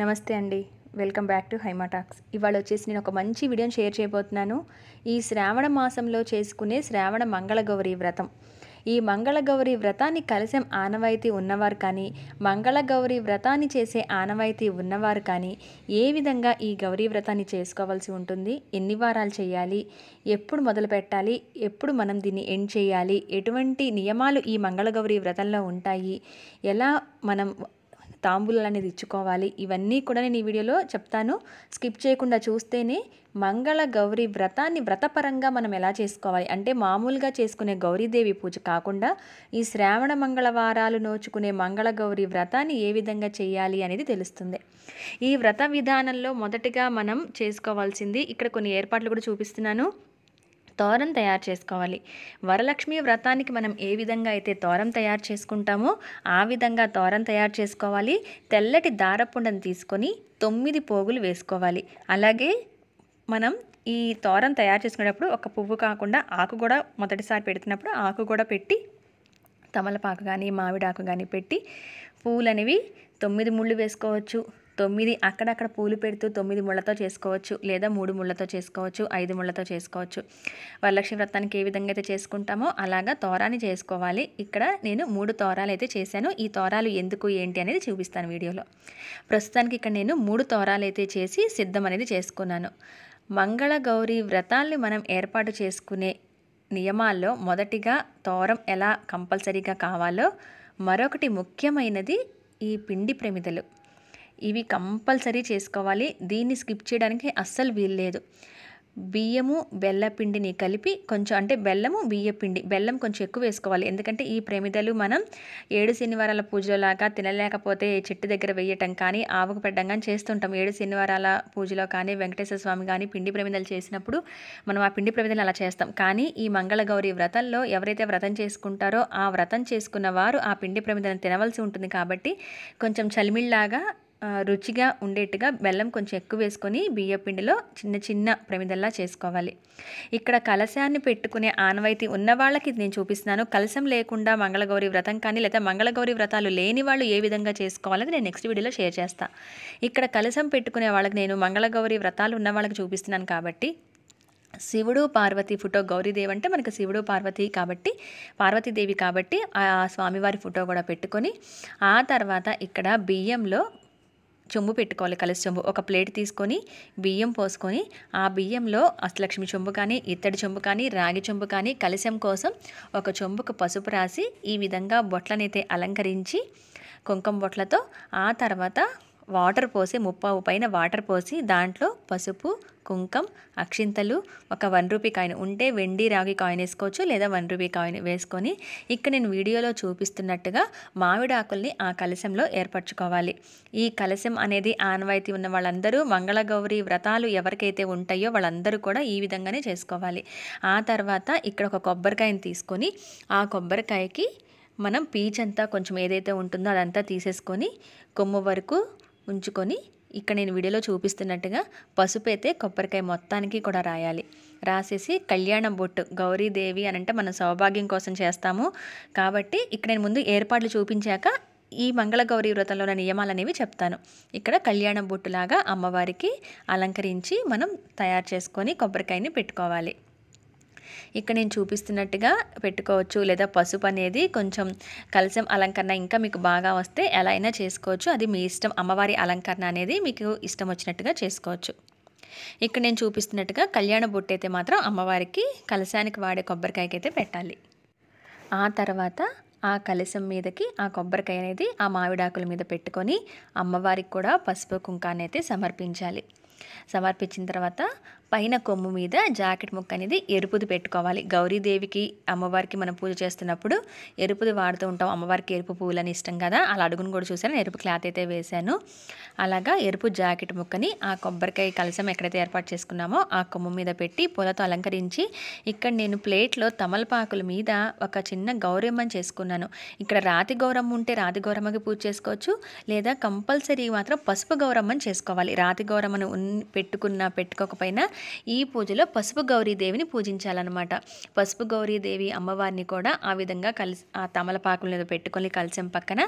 నమస్తే అండి welcome back to హైమాటాక్స్ ఇవాళ వచ్చేసి నేను ఒక మంచి వీడియోని షేర్ చేయబోతున్నాను ఈ శ్రావణ మాసంలో చేసుకునే శ్రావణ మంగళగౌరి వ్రతం ఈ మంగళగౌరి వ్రతాన్ని కలిసే ఆనవాయితీ ఉన్నవారు కానీ మంగళగౌరి వ్రతాన్ని చేసే ఆనవాయితీ ఉన్నవారు కానీ ఏ విధంగా ఈ గౌరీ వ్రతాన్ని చేసుకోవాల్సి ఉంటుంది ఎన్ని వారాలు చేయాలి ఎప్పుడు మొదలు పెట్టాలి ఎప్పుడు మనం దీన్ని ఎండ్ చేయాలి ఎటువంటి నియమాలు ఈ మంగళగౌరి వ్రతంలో ఉంటాయి ఎలా మనం తాంబూలాలు అనేది ఇచ్చుకోవాలి ఇవన్నీ కూడా నేను ఈ వీడియోలో చెప్తాను స్కిప్ చేయకుండా చూస్తేనే మంగళ గౌరీ వ్రతాన్ని వ్రతపరంగా మనం ఎలా చేసుకోవాలి అంటే మామూలుగా చేసుకునే గౌరీదేవి పూజ కాకుండా ఈ శ్రావణ మంగళవారాలు నోచుకునే మంగళ గౌరీ వ్రతాన్ని ఏ విధంగా చేయాలి అనేది తెలుస్తుంది ఈ వ్రత విధానంలో మొదటిగా మనం చేసుకోవాల్సింది ఇక్కడ కొన్ని ఏర్పాట్లు కూడా చూపిస్తున్నాను తోరం తయారు చేసుకోవాలి వరలక్ష్మి వ్రతానికి మనం ఏ విధంగా అయితే తోరం తయారు చేసుకుంటామో ఆ విధంగా తోరం తయారు చేసుకోవాలి తెల్లటి దారపుండను తీసుకొని తొమ్మిది పోగులు వేసుకోవాలి అలాగే మనం ఈ తోరం తయారు చేసుకునేటప్పుడు ఒక పువ్వు కాకుండా ఆకు కూడా మొదటిసారి పెడుతున్నప్పుడు ఆకు కూడా పెట్టి తమలపాకు కానీ మామిడాకు కానీ పెట్టి పువ్వులు అనేవి తొమ్మిది ముళ్ళు వేసుకోవచ్చు తొమ్మిది అక్కడక్కడ పూలు పెడుతూ తొమ్మిది ముళ్ళతో చేసుకోవచ్చు లేదా మూడు ముళ్ళతో చేసుకోవచ్చు ఐదు ముళ్ళతో చేసుకోవచ్చు వరలక్ష్మి వ్రతానికి ఏ విధంగా అయితే చేసుకుంటామో అలాగా తోరాన్ని చేసుకోవాలి ఇక్కడ నేను మూడు తోరాలు అయితే చేశాను ఈ తోరాలు ఎందుకు ఏంటి అనేది చూపిస్తాను వీడియోలో ప్రస్తుతానికి ఇక్కడ నేను మూడు తోరాలు అయితే చేసి సిద్ధం అనేది చేసుకున్నాను మంగళ గౌరీ వ్రతాల్ని మనం ఏర్పాటు చేసుకునే నియమాల్లో మొదటిగా తోరం ఎలా కంపల్సరీగా కావాలో మరొకటి ముఖ్యమైనది ఈ పిండి ప్రమిదలు ఇవి కంపల్సరీ చేసుకోవాలి దీన్ని స్కిప్ చేయడానికి అస్సలు వీల్లేదు బియ్యము బెల్లపిండిని కలిపి కొంచెం అంటే బెల్లము బియ్యపిండి బెల్లం కొంచెం ఎక్కువ వేసుకోవాలి ఎందుకంటే ఈ ప్రమిదలు మనం ఏడు శనివారాల పూజలోలాగా తినలేకపోతే చెట్టు దగ్గర వేయటం కానీ ఆవుకు పెట్టడం కానీ చేస్తుంటాం ఏడు శనివారాల పూజలో కానీ వెంకటేశ్వర స్వామి కానీ పిండి ప్రమిదలు చేసినప్పుడు మనం ఆ పిండి ప్రమిదలు అలా చేస్తాం కానీ ఈ మంగళగౌరి వ్రతంలో ఎవరైతే వ్రతం చేసుకుంటారో ఆ వ్రతం చేసుకున్న వారు ఆ పిండి ప్రమిదలను తినవలసి ఉంటుంది కాబట్టి కొంచెం చలిమిళ్ళలాగా రుచిగా ఉండేట్టుగా బెల్లం కొంచెం ఎక్కువ వేసుకొని బియ్య పిండిలో చిన్న చిన్న ప్రమిదల్లా చేసుకోవాలి ఇక్కడ కలశాన్ని పెట్టుకునే ఆనవాయితీ ఉన్న వాళ్ళకి నేను చూపిస్తున్నాను కలశం లేకుండా మంగళగౌరి వ్రతం కానీ లేదా మంగళగౌరి వ్రతాలు లేని వాళ్ళు ఏ విధంగా చేసుకోవాలని నేను నెక్స్ట్ వీడియోలో షేర్ చేస్తాను ఇక్కడ కలశం పెట్టుకునే వాళ్ళకి నేను మంగళగౌరి వ్రతాలు ఉన్న వాళ్ళకి చూపిస్తున్నాను కాబట్టి శివుడు పార్వతి ఫోటో గౌరీదేవి అంటే మనకు శివుడు పార్వతి కాబట్టి పార్వతీదేవి కాబట్టి ఆ స్వామివారి ఫోటో కూడా పెట్టుకొని ఆ తర్వాత ఇక్కడ బియ్యంలో చెంబు పెట్టుకోవాలి కలిసి చెంబు ఒక ప్లేట్ తీసుకొని బియ్యం పోసుకొని ఆ బియ్యంలో అష్టలక్ష్మి చెంబు కానీ ఇత్తడి చెంబు కానీ రాగి చెంబు కానీ కలిసం కోసం ఒక చెంబుకు పసుపు రాసి ఈ విధంగా బొట్లనైతే అలంకరించి కుంకుమ బొట్లతో ఆ తర్వాత వాటర్ పోసి ముప్పావు పైన వాటర్ పోసి దాంట్లో పసుపు కుంకం అక్షింతలు ఒక వన్ రూపీ కాయిన్ ఉంటే వెండి రాగి కాయిన్ వేసుకోవచ్చు లేదా వన్ రూపీ కాయిన్ వేసుకొని ఇక్కడ నేను వీడియోలో చూపిస్తున్నట్టుగా మామిడాకుల్ని ఆ కలశంలో ఏర్పరచుకోవాలి ఈ కలశం అనేది ఆనవాయితీ ఉన్న వాళ్ళందరూ మంగళగౌరి వ్రతాలు ఎవరికైతే ఉంటాయో వాళ్ళందరూ కూడా ఈ విధంగానే చేసుకోవాలి ఆ తర్వాత ఇక్కడ ఒక కొబ్బరికాయని తీసుకొని ఆ కొబ్బరికాయకి మనం పీచంతా కొంచెం ఏదైతే ఉంటుందో అదంతా తీసేసుకొని కొమ్ము వరకు ఉంచుకొని ఇక్కడ నేను వీడియోలో చూపిస్తున్నట్టుగా పసుపు అయితే కొబ్బరికాయ మొత్తానికి కూడా రాయాలి రాసేసి కళ్యాణ బొట్టు గౌరీదేవి అని అంటే మనం సౌభాగ్యం కోసం చేస్తాము కాబట్టి ఇక్కడ నేను ముందు ఏర్పాట్లు చూపించాక ఈ మంగళగౌరీ వ్రతంలోని నియమాలు అనేవి చెప్తాను ఇక్కడ కళ్యాణ బొట్టులాగా అమ్మవారికి అలంకరించి మనం తయారు చేసుకొని కొబ్బరికాయని పెట్టుకోవాలి ఇక్కడ నేను చూపిస్తున్నట్టుగా పెట్టుకోవచ్చు లేదా పసుపు అనేది కొంచెం కలసం అలంకరణ ఇంకా మీకు బాగా వస్తే ఎలా అయినా చేసుకోవచ్చు అది మీ ఇష్టం అమ్మవారి అలంకరణ అనేది మీకు ఇష్టం వచ్చినట్టుగా చేసుకోవచ్చు ఇక్కడ నేను చూపిస్తున్నట్టుగా కళ్యాణ బొట్టు అయితే మాత్రం అమ్మవారికి కలశానికి వాడే కొబ్బరికాయకి అయితే పెట్టాలి ఆ తర్వాత ఆ కలశం మీదకి ఆ కొబ్బరికాయ అనేది ఆ మామిడాకుల మీద పెట్టుకొని అమ్మవారికి కూడా పసుపు కుంకాన్ని అయితే సమర్పించాలి సమర్పించిన తర్వాత పైన కొమ్ము మీద జాకెట్ ముక్క అనేది ఎరుపుది పెట్టుకోవాలి గౌరీదేవికి అమ్మవారికి మనం పూజ చేస్తున్నప్పుడు ఎరుపుది వాడుతూ ఉంటాం అమ్మవారికి ఎరుపు పూలని ఇష్టం కదా అలా అడుగును కూడా చూసాను ఎరుపు క్లాత్ అయితే వేశాను అలాగా ఎరుపు జాకెట్ ముక్కని ఆ కొబ్బరికాయ కలసం ఎక్కడైతే ఏర్పాటు చేసుకున్నామో ఆ కొమ్ము మీద పెట్టి పూలతో అలంకరించి ఇక్కడ నేను ప్లేట్లో తమలపాకుల మీద ఒక చిన్న గౌరమ్మని చేసుకున్నాను ఇక్కడ రాతి గౌరమ్మ ఉంటే రాతి గౌరమ్మకి పూజ చేసుకోవచ్చు లేదా కంపల్సరీ మాత్రం పసుపు గౌరమ్మని చేసుకోవాలి రాతి గౌరమ్మను పెట్టుకున్నా పెట్టుకోకపోయినా ఈ పూజలో పసుపు గౌరీదేవిని పూజించాలన్నమాట పసుపు గౌరీదేవి అమ్మవారిని కూడా ఆ విధంగా కలిసి ఆ తమలపాకుల మీద పెట్టుకొని కలిసం పక్కన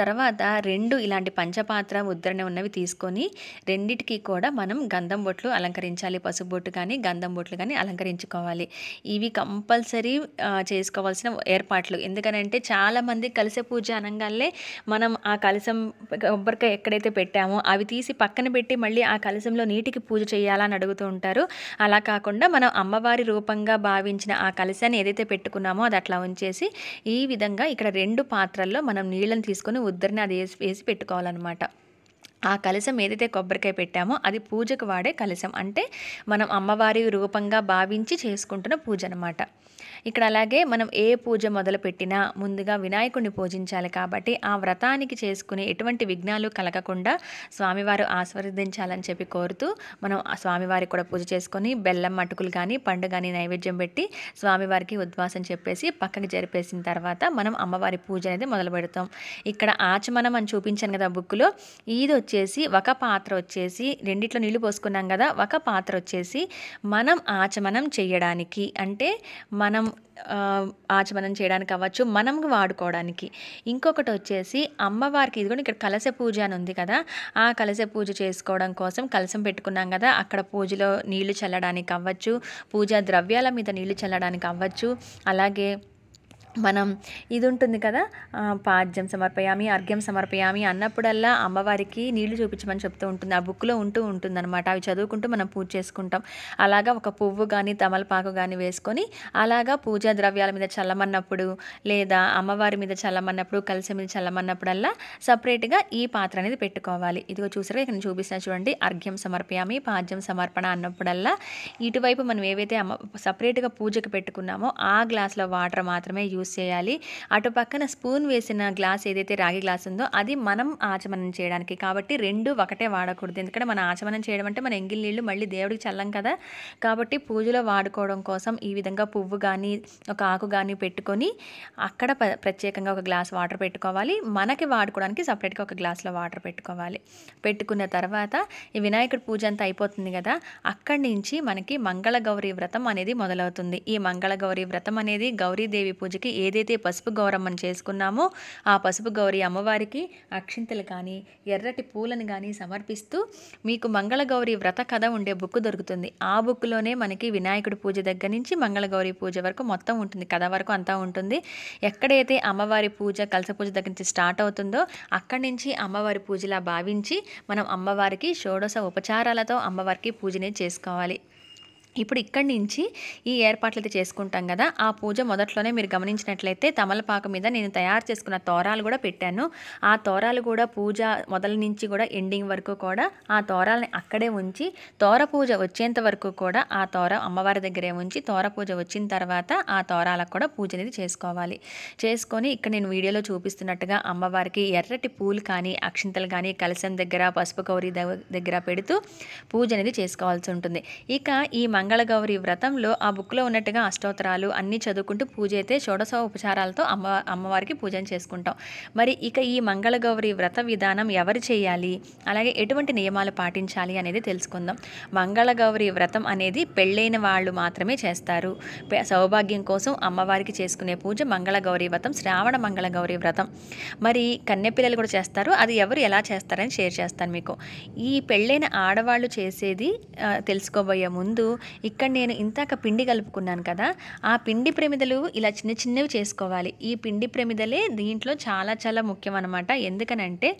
తర్వాత రెండు ఇలాంటి పంచపాత్ర ముద్రణ ఉన్నవి తీసుకొని రెండిటికి కూడా మనం గంధం బొట్లు అలంకరించాలి పసుపు బొట్టు కానీ గంధం బొట్లు కానీ అలంకరించుకోవాలి ఇవి కంపల్సరీ చేసుకోవాల్సిన ఏర్పాట్లు ఎందుకనంటే చాలామంది కలిసే పూజ అనగానే మనం ఆ కలసం కొబ్బరికాయ ఎక్కడైతే పెట్టామో అవి తీసి పక్కన పెట్టి మళ్ళీ ఆ కలసంలో నీటికి పూజ చేయాలని అడుగుతూ ఉంటారు ఉంటారు అలా కాకుండా మనం అమ్మవారి రూపంగా భావించిన ఆ కలశాన్ని ఏదైతే పెట్టుకున్నామో అది అట్లా ఉంచేసి ఈ విధంగా ఇక్కడ రెండు పాత్రల్లో మనం నీళ్ళని తీసుకొని ఉద్దరిని అది వేసి వేసి పెట్టుకోవాలన్నమాట ఆ కలశం ఏదైతే కొబ్బరికాయ పెట్టామో అది పూజకు వాడే కలశం అంటే మనం అమ్మవారి రూపంగా భావించి చేసుకుంటున్న పూజ అనమాట ఇక్కడ అలాగే మనం ఏ పూజ మొదలుపెట్టినా ముందుగా వినాయకుడిని పూజించాలి కాబట్టి ఆ వ్రతానికి చేసుకునే ఎటువంటి విఘ్నాలు కలగకుండా స్వామివారు ఆశీర్వదించాలని చెప్పి కోరుతూ మనం స్వామివారికి కూడా పూజ చేసుకొని బెల్లం మటుకులు కానీ పండు కానీ నైవేద్యం పెట్టి స్వామివారికి ఉద్వాసం చెప్పేసి పక్కకి జరిపేసిన తర్వాత మనం అమ్మవారి పూజ అనేది మొదలు పెడతాం ఇక్కడ ఆచమనం అని చూపించాను కదా బుక్లో ఈద్ వచ్చేసి ఒక పాత్ర వచ్చేసి రెండిట్లో నీళ్లు పోసుకున్నాం కదా ఒక పాత్ర వచ్చేసి మనం ఆచమనం చేయడానికి అంటే మనం ఆచమనం చేయడానికి అవ్వచ్చు మనం వాడుకోవడానికి ఇంకొకటి వచ్చేసి అమ్మవారికి ఇది కూడా ఇక్కడ కలశ పూజ అని ఉంది కదా ఆ కలశ పూజ చేసుకోవడం కోసం కలశం పెట్టుకున్నాం కదా అక్కడ పూజలో నీళ్లు చల్లడానికి అవ్వచ్చు పూజా ద్రవ్యాల మీద నీళ్లు చల్లడానికి అవ్వచ్చు అలాగే మనం ఇది ఉంటుంది కదా పాద్యం సమర్పయామి అర్ఘ్యం సమర్పయామి అన్నప్పుడల్లా అమ్మవారికి నీళ్లు చూపించమని చెప్తూ ఉంటుంది ఆ బుక్లో ఉంటూ ఉంటుంది అనమాట అవి చదువుకుంటూ మనం పూజ చేసుకుంటాం అలాగా ఒక పువ్వు కానీ తమలపాకు కానీ వేసుకొని అలాగా పూజా ద్రవ్యాల మీద చల్లమన్నప్పుడు లేదా అమ్మవారి మీద చల్లమన్నప్పుడు కలిసి మీద చల్లమన్నప్పుడల్లా సపరేట్గా ఈ పాత్ర అనేది పెట్టుకోవాలి ఇదిగో చూసారా ఇక్కడ చూపిస్తున్నా చూడండి అర్ఘ్యం సమర్పయామి పాద్యం సమర్పణ అన్నప్పుడల్లా ఇటువైపు మనం ఏవైతే అమ్మ సపరేట్గా పూజకు పెట్టుకున్నామో ఆ గ్లాస్లో వాటర్ మాత్రమే యూజ్ యూస్ చేయాలి అటు పక్కన స్పూన్ వేసిన గ్లాస్ ఏదైతే రాగి గ్లాస్ ఉందో అది మనం ఆచమనం చేయడానికి కాబట్టి రెండు ఒకటే వాడకూడదు ఎందుకంటే మనం ఆచమనం చేయడం అంటే మన ఎంగిల్ నీళ్ళు మళ్ళీ దేవుడికి చల్లం కదా కాబట్టి పూజలో వాడుకోవడం కోసం ఈ విధంగా పువ్వు కానీ ఒక ఆకు కానీ పెట్టుకొని అక్కడ ప్రత్యేకంగా ఒక గ్లాస్ వాటర్ పెట్టుకోవాలి మనకి వాడుకోవడానికి సపరేట్గా ఒక గ్లాస్లో వాటర్ పెట్టుకోవాలి పెట్టుకున్న తర్వాత ఈ వినాయకుడి పూజ అంతా అయిపోతుంది కదా అక్కడి నుంచి మనకి మంగళగౌరి వ్రతం అనేది మొదలవుతుంది ఈ మంగళగౌరి వ్రతం అనేది గౌరీదేవి పూజకి ఏదైతే పసుపు గౌరమ్మను చేసుకున్నామో ఆ పసుపు గౌరి అమ్మవారికి అక్షింతలు కానీ ఎర్రటి పూలను కానీ సమర్పిస్తూ మీకు మంగళగౌరి వ్రత కథ ఉండే బుక్ దొరుకుతుంది ఆ బుక్లోనే మనకి వినాయకుడి పూజ దగ్గర నుంచి మంగళగౌరి పూజ వరకు మొత్తం ఉంటుంది కథ వరకు అంతా ఉంటుంది ఎక్కడైతే అమ్మవారి పూజ కలస పూజ దగ్గర నుంచి స్టార్ట్ అవుతుందో అక్కడి నుంచి అమ్మవారి పూజలా భావించి మనం అమ్మవారికి షోడశ ఉపచారాలతో అమ్మవారికి పూజనే చేసుకోవాలి ఇప్పుడు ఇక్కడి నుంచి ఈ ఏర్పాట్లు అయితే చేసుకుంటాం కదా ఆ పూజ మొదట్లోనే మీరు గమనించినట్లయితే తమలపాకు మీద నేను తయారు చేసుకున్న తోరాలు కూడా పెట్టాను ఆ తోరాలు కూడా పూజ మొదల నుంచి కూడా ఎండింగ్ వరకు కూడా ఆ తోరాలని అక్కడే ఉంచి తోర పూజ వచ్చేంత వరకు కూడా ఆ తోర అమ్మవారి దగ్గరే ఉంచి తోర పూజ వచ్చిన తర్వాత ఆ తోరాలకు కూడా పూజ అనేది చేసుకోవాలి చేసుకొని ఇక్కడ నేను వీడియోలో చూపిస్తున్నట్టుగా అమ్మవారికి ఎర్రటి పూలు కానీ అక్షింతలు కానీ కలసం దగ్గర పసుపు కౌరి దగ్గర పెడుతూ పూజ అనేది చేసుకోవాల్సి ఉంటుంది ఇక ఈ మంగళగౌరి వ్రతంలో ఆ బుక్లో ఉన్నట్టుగా అష్టోత్తరాలు అన్నీ చదువుకుంటూ పూజ అయితే షోడశ ఉపచారాలతో అమ్మ అమ్మవారికి పూజను చేసుకుంటాం మరి ఇక ఈ మంగళగౌరి వ్రత విధానం ఎవరు చేయాలి అలాగే ఎటువంటి నియమాలు పాటించాలి అనేది తెలుసుకుందాం మంగళగౌరి వ్రతం అనేది పెళ్ళైన వాళ్ళు మాత్రమే చేస్తారు సౌభాగ్యం కోసం అమ్మవారికి చేసుకునే పూజ మంగళగౌరి వ్రతం శ్రావణ మంగళగౌరి వ్రతం మరి కన్నెపిల్లలు కూడా చేస్తారు అది ఎవరు ఎలా చేస్తారని షేర్ చేస్తాను మీకు ఈ పెళ్ళైన ఆడవాళ్ళు చేసేది తెలుసుకోబోయే ముందు ఇక్కడ నేను ఇంతాక పిండి కలుపుకున్నాను కదా ఆ పిండి ప్రమిదలు ఇలా చిన్న చిన్నవి చేసుకోవాలి ఈ పిండి ప్రమిదలే దీంట్లో చాలా చాలా ముఖ్యం అనమాట ఎందుకనంటే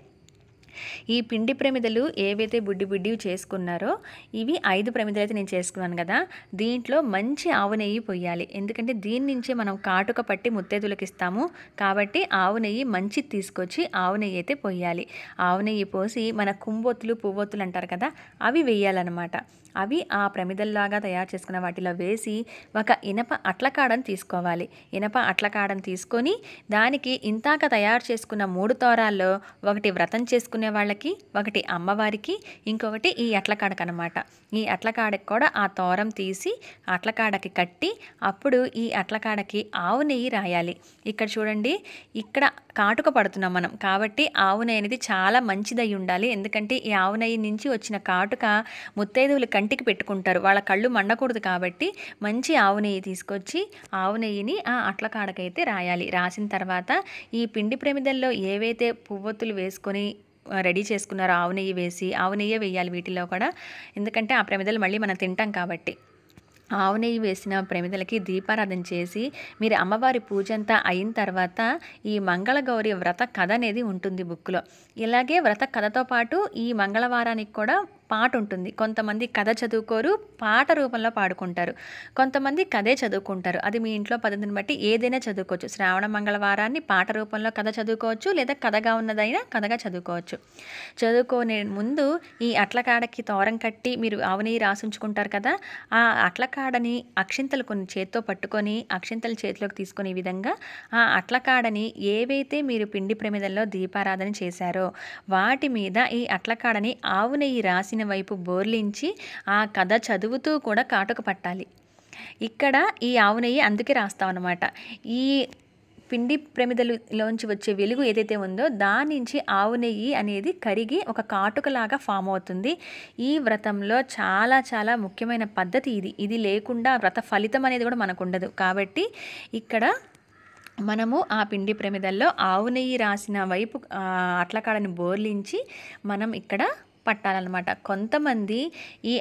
ఈ పిండి ప్రమిదలు ఏవైతే బుడ్డి బుడ్డివి చేసుకున్నారో ఇవి ఐదు ప్రమిదలు అయితే నేను చేసుకున్నాను కదా దీంట్లో మంచి ఆవు నెయ్యి పొయ్యాలి ఎందుకంటే దీని నుంచే మనం కాటుక పట్టి ముత్తేదులకు ఇస్తాము కాబట్టి ఆవు నెయ్యి మంచి తీసుకొచ్చి ఆవు నెయ్యి అయితే పొయ్యాలి ఆవు నెయ్యి పోసి మన కుంబొత్తులు పువ్వొత్తులు అంటారు కదా అవి వేయాలన్నమాట అవి ఆ ప్రమిదల్లాగా తయారు చేసుకున్న వాటిలో వేసి ఒక ఇనప అట్లకాడను తీసుకోవాలి ఇనప అట్లకాడను తీసుకొని దానికి ఇంతాక తయారు చేసుకున్న మూడు తోరాల్లో ఒకటి వ్రతం చేసుకునే చేసుకునే వాళ్ళకి ఒకటి అమ్మవారికి ఇంకొకటి ఈ అట్లకాడకనమాట ఈ అట్లకాడకి కూడా ఆ తోరం తీసి అట్లకాడకి కట్టి అప్పుడు ఈ అట్లకాడకి ఆవు నెయ్యి రాయాలి ఇక్కడ చూడండి ఇక్కడ కాటుక పడుతున్నాం మనం కాబట్టి ఆవు నెయ్యి అనేది చాలా మంచిదై ఉండాలి ఎందుకంటే ఈ ఆవు నెయ్యి నుంచి వచ్చిన కాటుక ముత్తైదువులు కంటికి పెట్టుకుంటారు వాళ్ళ కళ్ళు మండకూడదు కాబట్టి మంచి ఆవు నెయ్యి తీసుకొచ్చి ఆవు నెయ్యిని ఆ అట్లకాడకైతే రాయాలి రాసిన తర్వాత ఈ పిండి ప్రమిదల్లో ఏవైతే పువ్వొత్తులు వేసుకొని రెడీ చేసుకున్నారు ఆవు నెయ్యి వేసి ఆవు నెయ్యే వేయాలి వీటిలో కూడా ఎందుకంటే ఆ ప్రమిదలు మళ్ళీ మనం తింటాం కాబట్టి ఆవు నెయ్యి వేసిన ప్రమిదలకి దీపారాధన చేసి మీరు అమ్మవారి పూజ అంతా అయిన తర్వాత ఈ మంగళగౌరి వ్రత కథ అనేది ఉంటుంది బుక్లో ఇలాగే వ్రత కథతో పాటు ఈ మంగళవారానికి కూడా పాట ఉంటుంది కొంతమంది కథ చదువుకోరు పాట రూపంలో పాడుకుంటారు కొంతమంది కథే చదువుకుంటారు అది మీ ఇంట్లో పద్ధతిని బట్టి ఏదైనా చదువుకోవచ్చు శ్రావణ మంగళవారాన్ని పాట రూపంలో కథ చదువుకోవచ్చు లేదా కథగా ఉన్నదైనా కథగా చదువుకోవచ్చు చదువుకోనే ముందు ఈ అట్లకాడకి తోరం కట్టి మీరు ఆవుని రాసుంచుకుంటారు కదా ఆ అట్లకాడని అక్షింతలు కొన్ని చేత్తో పట్టుకొని అక్షింతలు చేతిలోకి తీసుకునే విధంగా ఆ అట్లకాడని ఏవైతే మీరు పిండి ప్రమిదల్లో దీపారాధన చేశారో వాటి మీద ఈ అట్లకాడని ఆవు నెయ్యి రాసి రాసిన వైపు బోర్లించి ఆ కథ చదువుతూ కూడా కాటుక పట్టాలి ఇక్కడ ఈ ఆవు నెయ్యి అందుకే రాస్తాం అనమాట ఈ పిండి ప్రమిదలోంచి వచ్చే వెలుగు ఏదైతే ఉందో దాని నుంచి ఆవు నెయ్యి అనేది కరిగి ఒక కాటుకలాగా ఫామ్ అవుతుంది ఈ వ్రతంలో చాలా చాలా ముఖ్యమైన పద్ధతి ఇది ఇది లేకుండా వ్రత ఫలితం అనేది కూడా మనకు ఉండదు కాబట్టి ఇక్కడ మనము ఆ పిండి ప్రమిదల్లో ఆవు నెయ్యి రాసిన వైపు అట్లకాడని బోర్లించి మనం ఇక్కడ పట్టాలన్నమాట కొంతమంది ఈ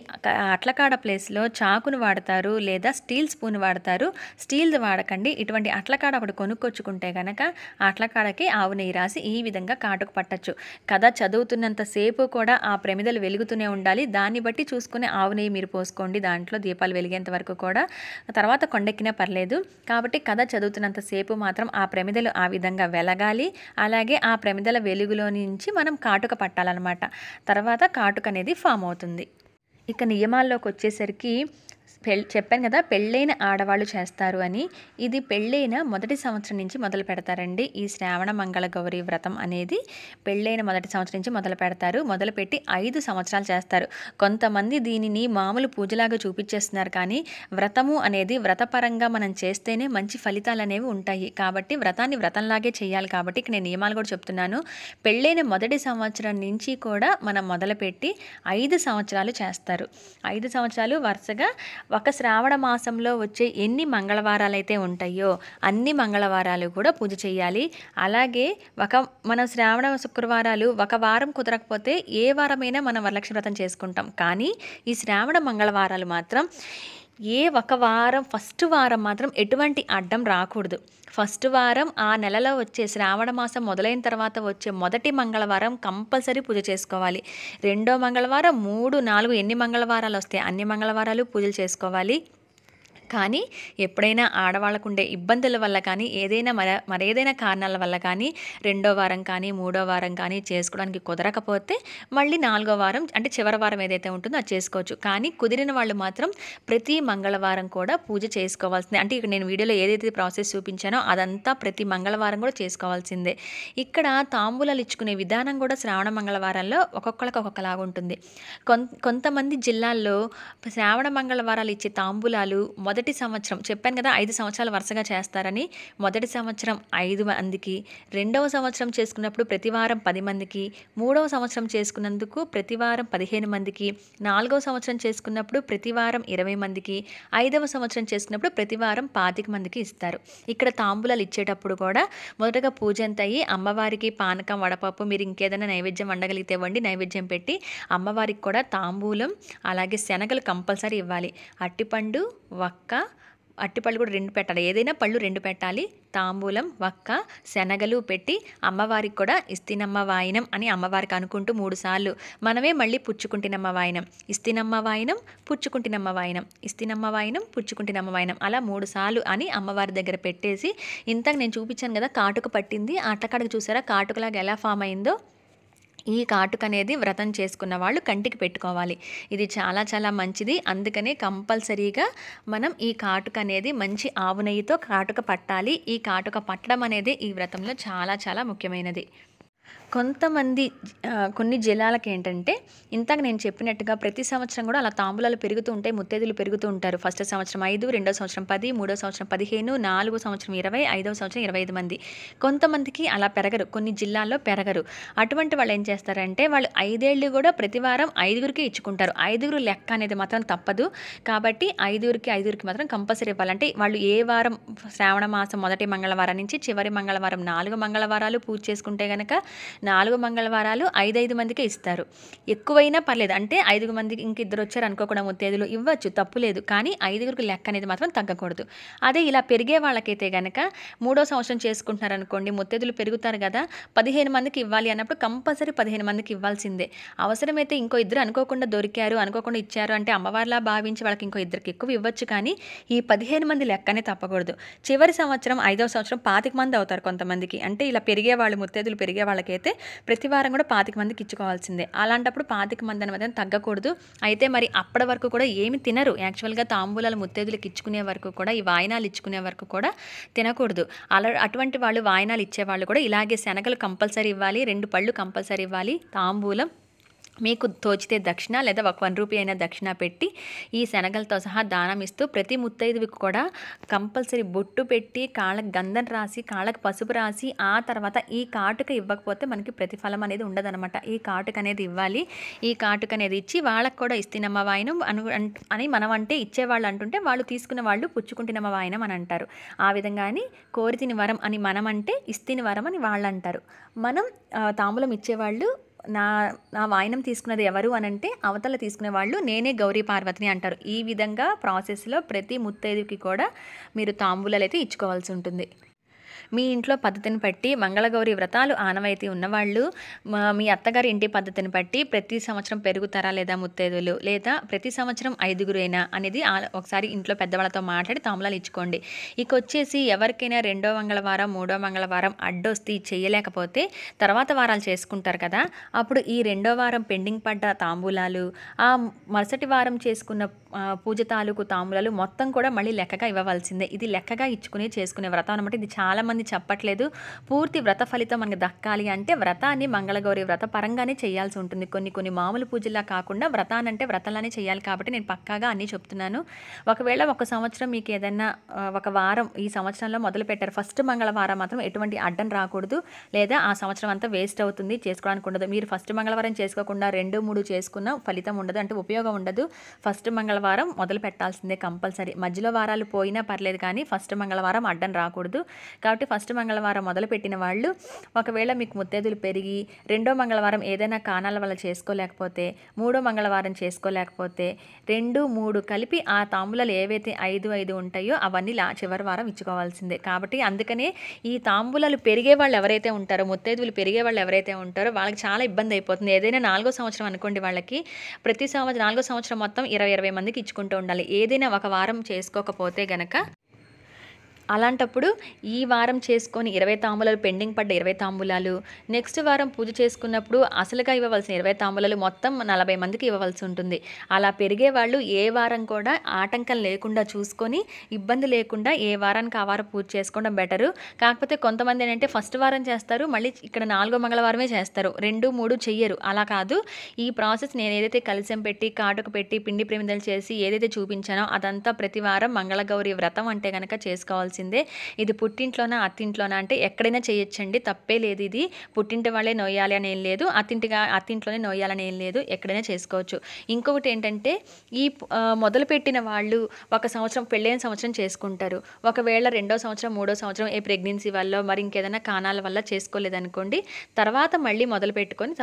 అట్లకాడ ప్లేస్లో చాకును వాడతారు లేదా స్టీల్ స్పూన్ వాడతారు స్టీల్ది వాడకండి ఇటువంటి అట్లకాడ అప్పుడు కొనుక్కొచ్చుకుంటే కనుక అట్లకాడకి ఆవు నెయ్యి రాసి ఈ విధంగా కాటుకు పట్టచ్చు కథ చదువుతున్నంతసేపు కూడా ఆ ప్రమిదలు వెలుగుతూనే ఉండాలి దాన్ని బట్టి చూసుకునే ఆవు నెయ్యి మీరు పోసుకోండి దాంట్లో దీపాలు వెలిగేంత వరకు కూడా తర్వాత కొండెక్కినా పర్లేదు కాబట్టి కథ చదువుతున్నంతసేపు మాత్రం ఆ ప్రమిదలు ఆ విధంగా వెలగాలి అలాగే ఆ ప్రమిదల వెలుగులో నుంచి మనం కాటుక పట్టాలన్నమాట తర్వాత తర్వాత కాటుక అనేది ఫామ్ అవుతుంది ఇక నియమాల్లోకి వచ్చేసరికి చెప్పాను కదా పెళ్ళైన ఆడవాళ్ళు చేస్తారు అని ఇది పెళ్ళైన మొదటి సంవత్సరం నుంచి మొదలు పెడతారండి ఈ శ్రావణ మంగళ గౌరీ వ్రతం అనేది పెళ్ళైన మొదటి సంవత్సరం నుంచి మొదలు పెడతారు మొదలుపెట్టి ఐదు సంవత్సరాలు చేస్తారు కొంతమంది దీనిని మామూలు పూజలాగా చూపించేస్తున్నారు కానీ వ్రతము అనేది వ్రతపరంగా మనం చేస్తేనే మంచి ఫలితాలు అనేవి ఉంటాయి కాబట్టి వ్రతాన్ని వ్రతంలాగే చేయాలి కాబట్టి ఇక్కడ నేను నియమాలు కూడా చెప్తున్నాను పెళ్ళైన మొదటి సంవత్సరం నుంచి కూడా మనం మొదలుపెట్టి ఐదు సంవత్సరాలు చేస్తారు ఐదు సంవత్సరాలు వరుసగా ఒక శ్రావణ మాసంలో వచ్చే ఎన్ని మంగళవారాలు అయితే ఉంటాయో అన్ని మంగళవారాలు కూడా పూజ చేయాలి అలాగే ఒక మనం శ్రావణ శుక్రవారాలు ఒక వారం కుదరకపోతే ఏ వారమైనా మనం వరలక్ష్మి వ్రతం చేసుకుంటాం కానీ ఈ శ్రావణ మంగళవారాలు మాత్రం ఏ ఒక వారం ఫస్ట్ వారం మాత్రం ఎటువంటి అడ్డం రాకూడదు ఫస్ట్ వారం ఆ నెలలో వచ్చే శ్రావణ మాసం మొదలైన తర్వాత వచ్చే మొదటి మంగళవారం కంపల్సరీ పూజ చేసుకోవాలి రెండో మంగళవారం మూడు నాలుగు ఎన్ని మంగళవారాలు వస్తాయి అన్ని మంగళవారాలు పూజలు చేసుకోవాలి కానీ ఎప్పుడైనా ఆడవాళ్ళకు ఉండే ఇబ్బందుల వల్ల కానీ ఏదైనా మర మరేదైనా కారణాల వల్ల కానీ రెండో వారం కానీ మూడో వారం కానీ చేసుకోవడానికి కుదరకపోతే మళ్ళీ నాలుగో వారం అంటే చివరి వారం ఏదైతే ఉంటుందో అది చేసుకోవచ్చు కానీ కుదిరిన వాళ్ళు మాత్రం ప్రతి మంగళవారం కూడా పూజ చేసుకోవాల్సిందే అంటే ఇక్కడ నేను వీడియోలో ఏదైతే ప్రాసెస్ చూపించానో అదంతా ప్రతి మంగళవారం కూడా చేసుకోవాల్సిందే ఇక్కడ తాంబూలాలు ఇచ్చుకునే విధానం కూడా శ్రావణ మంగళవారాల్లో ఒక్కొక్కరికి ఒక్కొక్కలాగా ఉంటుంది కొంతమంది జిల్లాల్లో శ్రావణ మంగళవారాలు ఇచ్చే తాంబూలాలు మొదటి మొదటి సంవత్సరం చెప్పాను కదా ఐదు సంవత్సరాలు వరుసగా చేస్తారని మొదటి సంవత్సరం ఐదు మందికి రెండవ సంవత్సరం చేసుకున్నప్పుడు ప్రతి వారం పది మందికి మూడవ సంవత్సరం చేసుకున్నందుకు ప్రతి వారం పదిహేను మందికి నాలుగవ సంవత్సరం చేసుకున్నప్పుడు ప్రతి వారం ఇరవై మందికి ఐదవ సంవత్సరం చేసుకున్నప్పుడు ప్రతి వారం పాతిక మందికి ఇస్తారు ఇక్కడ తాంబూలాలు ఇచ్చేటప్పుడు కూడా మొదటగా పూజ ఎంత అయ్యి అమ్మవారికి పానకం వడపప్పు మీరు ఇంకేదైనా నైవేద్యం వండగలిగితే వండి నైవేద్యం పెట్టి అమ్మవారికి కూడా తాంబూలం అలాగే శనగలు కంపల్సరీ ఇవ్వాలి అట్టిపండు వక్క అట్టిపళ్ళు కూడా రెండు పెట్టాలి ఏదైనా పళ్ళు రెండు పెట్టాలి తాంబూలం వక్క శనగలు పెట్టి అమ్మవారికి కూడా ఇస్తినమ్మ వాయినం అని అమ్మవారికి అనుకుంటూ మూడు సార్లు మనమే మళ్ళీ పుచ్చుకుంటినమ్మ వాయినం ఇస్తినమ్మ వాయినం పుచ్చుకుంటినమ్మ వాయినం ఇస్తినమ్మ వాయినం పుచ్చుకుంటినమ్మ వాయినం అలా మూడు సార్లు అని అమ్మవారి దగ్గర పెట్టేసి ఇంతకు నేను చూపించాను కదా కాటుక పట్టింది అట్టకాడకు చూసారా కాటుకలాగా ఎలా ఫామ్ అయిందో ఈ కాటుక అనేది వ్రతం చేసుకున్న వాళ్ళు కంటికి పెట్టుకోవాలి ఇది చాలా చాలా మంచిది అందుకనే కంపల్సరీగా మనం ఈ కాటుక అనేది మంచి ఆవు నెయ్యితో కాటుక పట్టాలి ఈ కాటుక పట్టడం అనేది ఈ వ్రతంలో చాలా చాలా ముఖ్యమైనది కొంతమంది కొన్ని జిల్లాలకు ఏంటంటే ఇంతకు నేను చెప్పినట్టుగా ప్రతి సంవత్సరం కూడా అలా తాంబూలాలు పెరుగుతూ ఉంటాయి ముత్తేదులు పెరుగుతూ ఉంటారు ఫస్ట్ సంవత్సరం ఐదు రెండో సంవత్సరం పది మూడో సంవత్సరం పదిహేను నాలుగో సంవత్సరం ఇరవై ఐదవ సంవత్సరం ఇరవై ఐదు మంది కొంతమందికి అలా పెరగరు కొన్ని జిల్లాల్లో పెరగరు అటువంటి వాళ్ళు ఏం చేస్తారంటే వాళ్ళు ఐదేళ్ళు కూడా ప్రతి వారం ఐదుగురికి ఇచ్చుకుంటారు ఐదుగురు లెక్క అనేది మాత్రం తప్పదు కాబట్టి ఐదుగురికి ఐదుగురికి మాత్రం కంపల్సరీ ఇవ్వాలంటే వాళ్ళు ఏ వారం శ్రావణ మాసం మొదటి మంగళవారం నుంచి చివరి మంగళవారం నాలుగు మంగళవారాలు పూజ చేసుకుంటే కనుక నాలుగు మంగళవారాలు ఐదైదు మందికే ఇస్తారు ఎక్కువైనా పర్లేదు అంటే ఐదుగు మందికి ఇంక ఇద్దరు వచ్చారు అనుకోకుండా ముత్తేదులు ఇవ్వచ్చు తప్పు లేదు కానీ ఐదుగురికి లెక్క అనేది మాత్రం తగ్గకూడదు అదే ఇలా పెరిగే వాళ్ళకైతే కనుక మూడో సంవత్సరం చేసుకుంటున్నారు అనుకోండి ముత్తేదులు పెరుగుతారు కదా పదిహేను మందికి ఇవ్వాలి అన్నప్పుడు కంపల్సరీ పదిహేను మందికి ఇవ్వాల్సిందే అవసరమైతే ఇంకో ఇద్దరు అనుకోకుండా దొరికారు అనుకోకుండా ఇచ్చారు అంటే అమ్మవారిలా భావించి వాళ్ళకి ఇంకో ఇద్దరికి ఎక్కువ ఇవ్వచ్చు కానీ ఈ పదిహేను మంది లెక్కనే తప్పకూడదు చివరి సంవత్సరం ఐదవ సంవత్సరం పాతిక మంది అవుతారు కొంతమందికి అంటే ఇలా పెరిగే వాళ్ళు ముత్తేదులు పెరిగే వాళ్ళకైతే ప్రతి వారం కూడా పాతిక మందికి ఇచ్చుకోవాల్సిందే అలాంటప్పుడు పాతిక మంది అనేది తగ్గకూడదు అయితే మరి అప్పటి వరకు కూడా ఏమి తినరు యాక్చువల్గా తాంబూలాలు ముత్తేదులకు ఇచ్చుకునే వరకు కూడా ఈ వాయినాలు ఇచ్చుకునే వరకు కూడా తినకూడదు అలా అటువంటి వాళ్ళు వాయినాలు ఇచ్చేవాళ్ళు కూడా ఇలాగే శనగలు కంపల్సరీ ఇవ్వాలి రెండు పళ్ళు కంపల్సరీ ఇవ్వాలి తాంబూలం మీకు తోచితే దక్షిణ లేదా ఒక వన్ రూపీ అయినా దక్షిణ పెట్టి ఈ శనగలతో సహా దానం ఇస్తూ ప్రతి ముత్తైదువికి కూడా కంపల్సరీ బొట్టు పెట్టి కాళ్ళకి గంధం రాసి కాళ్ళకి పసుపు రాసి ఆ తర్వాత ఈ కాటుక ఇవ్వకపోతే మనకి ప్రతిఫలం అనేది ఉండదనమాట ఈ కాటుక అనేది ఇవ్వాలి ఈ కాటుక అనేది ఇచ్చి వాళ్ళకి కూడా ఇస్తున్నమ్మ వాయనం అను అని మనం అంటే ఇచ్చేవాళ్ళు అంటుంటే వాళ్ళు తీసుకున్న వాళ్ళు పుచ్చుకుంటున్నమ్మ వాయనం అని అంటారు ఆ విధంగా అని కోరితిని వరం అని మనం అంటే ఇస్తిని వరం అని వాళ్ళు అంటారు మనం తాంబూలం ఇచ్చేవాళ్ళు నా నా వాయినం తీసుకున్నది ఎవరు అని అంటే అవతల తీసుకునే వాళ్ళు నేనే గౌరీ పార్వతిని అంటారు ఈ విధంగా ప్రాసెస్లో ప్రతి ముత్తైదుకి కూడా మీరు తాంబూలాలు అయితే ఇచ్చుకోవాల్సి ఉంటుంది మీ ఇంట్లో పద్ధతిని బట్టి మంగళగౌరి వ్రతాలు ఆనవాయితీ ఉన్నవాళ్ళు మీ అత్తగారి ఇంటి పద్ధతిని బట్టి ప్రతి సంవత్సరం పెరుగుతారా లేదా ముత్తైదులు లేదా ప్రతి సంవత్సరం ఐదుగురైనా అనేది ఒకసారి ఇంట్లో పెద్దవాళ్ళతో మాట్లాడి తాములాలు ఇచ్చుకోండి ఇక వచ్చేసి ఎవరికైనా రెండో మంగళవారం మూడో మంగళవారం అడ్డొస్తే చేయలేకపోతే తర్వాత వారాలు చేసుకుంటారు కదా అప్పుడు ఈ రెండో వారం పెండింగ్ పడ్డ తాంబూలాలు ఆ మరుసటి వారం చేసుకున్న పూజ తాలూకు తాంబూలాలు మొత్తం కూడా మళ్ళీ లెక్కగా ఇవ్వవలసిందే ఇది లెక్కగా ఇచ్చుకునే చేసుకునే వ్రతం అనమాట ఇది చాలామంది అని చెప్పట్లేదు పూర్తి వ్రత ఫలితం మనకు దక్కాలి అంటే వ్రతాన్ని మంగళగౌరి వ్రత పరంగానే చేయాల్సి ఉంటుంది కొన్ని కొన్ని మామూలు పూజలా కాకుండా వ్రతానంటే వ్రతలానే చేయాలి కాబట్టి నేను పక్కాగా అన్నీ చెప్తున్నాను ఒకవేళ ఒక సంవత్సరం మీకు ఏదైనా ఒక వారం ఈ సంవత్సరంలో మొదలు పెట్టారు ఫస్ట్ మంగళవారం మాత్రం ఎటువంటి అడ్డం రాకూడదు లేదా ఆ సంవత్సరం అంతా వేస్ట్ అవుతుంది చేసుకోవడానికి ఉండదు మీరు ఫస్ట్ మంగళవారం చేసుకోకుండా రెండు మూడు చేసుకున్న ఫలితం ఉండదు అంటే ఉపయోగం ఉండదు ఫస్ట్ మంగళవారం మొదలు పెట్టాల్సిందే కంపల్సరీ మధ్యలో వారాలు పోయినా పర్లేదు కానీ ఫస్ట్ మంగళవారం అడ్డం రాకూడదు కాబట్టి కాబట్టి ఫస్ట్ మంగళవారం మొదలుపెట్టిన వాళ్ళు ఒకవేళ మీకు ముత్తేదులు పెరిగి రెండో మంగళవారం ఏదైనా కాణాల వల్ల చేసుకోలేకపోతే మూడో మంగళవారం చేసుకోలేకపోతే రెండు మూడు కలిపి ఆ తాంబూలాలు ఏవైతే ఐదు ఐదు ఉంటాయో అవన్నీ లా చివరి వారం ఇచ్చుకోవాల్సిందే కాబట్టి అందుకనే ఈ తాంబూలాలు పెరిగే వాళ్ళు ఎవరైతే ఉంటారో ముత్తేదులు పెరిగే వాళ్ళు ఎవరైతే ఉంటారో వాళ్ళకి చాలా ఇబ్బంది అయిపోతుంది ఏదైనా నాలుగో సంవత్సరం అనుకోండి వాళ్ళకి ప్రతి సంవత్సరం నాలుగో సంవత్సరం మొత్తం ఇరవై ఇరవై మందికి ఇచ్చుకుంటూ ఉండాలి ఏదైనా ఒక వారం చేసుకోకపోతే గనక అలాంటప్పుడు ఈ వారం చేసుకొని ఇరవై తాంబూలాలు పెండింగ్ పడ్డ ఇరవై తాంబూలాలు నెక్స్ట్ వారం పూజ చేసుకున్నప్పుడు అసలుగా ఇవ్వవలసిన ఇరవై తాంబూలాలు మొత్తం నలభై మందికి ఇవ్వవలసి ఉంటుంది అలా పెరిగే వాళ్ళు ఏ వారం కూడా ఆటంకం లేకుండా చూసుకొని ఇబ్బంది లేకుండా ఏ వారానికి ఆ వారం పూజ చేసుకోవడం బెటరు కాకపోతే కొంతమంది ఏంటంటే ఫస్ట్ వారం చేస్తారు మళ్ళీ ఇక్కడ నాలుగో మంగళవారమే చేస్తారు రెండు మూడు చెయ్యరు అలా కాదు ఈ ప్రాసెస్ నేను ఏదైతే కలిసం పెట్టి కాటుకు పెట్టి పిండి ప్రమిదలు చేసి ఏదైతే చూపించానో అదంతా ప్రతి వారం మంగళగౌరి వ్రతం అంటే కనుక చేసుకోవాల్సింది చేయాల్సిందే ఇది పుట్టింట్లోనా అత్తింట్లోనా అంటే ఎక్కడైనా చేయొచ్చండి తప్పే లేదు ఇది పుట్టింటి వాళ్ళే నొయ్యాలి అని ఏం లేదు అత్తింటిగా అత్తింట్లోనే నొయ్యాలని ఏం లేదు ఎక్కడైనా చేసుకోవచ్చు ఇంకొకటి ఏంటంటే ఈ మొదలుపెట్టిన వాళ్ళు ఒక సంవత్సరం పెళ్ళైన సంవత్సరం చేసుకుంటారు ఒకవేళ రెండో సంవత్సరం మూడో సంవత్సరం ఏ ప్రెగ్నెన్సీ వల్ల మరి ఇంకేదైనా కాణాల వల్ల చేసుకోలేదనుకోండి తర్వాత మళ్ళీ మొదలు పెట్టుకొని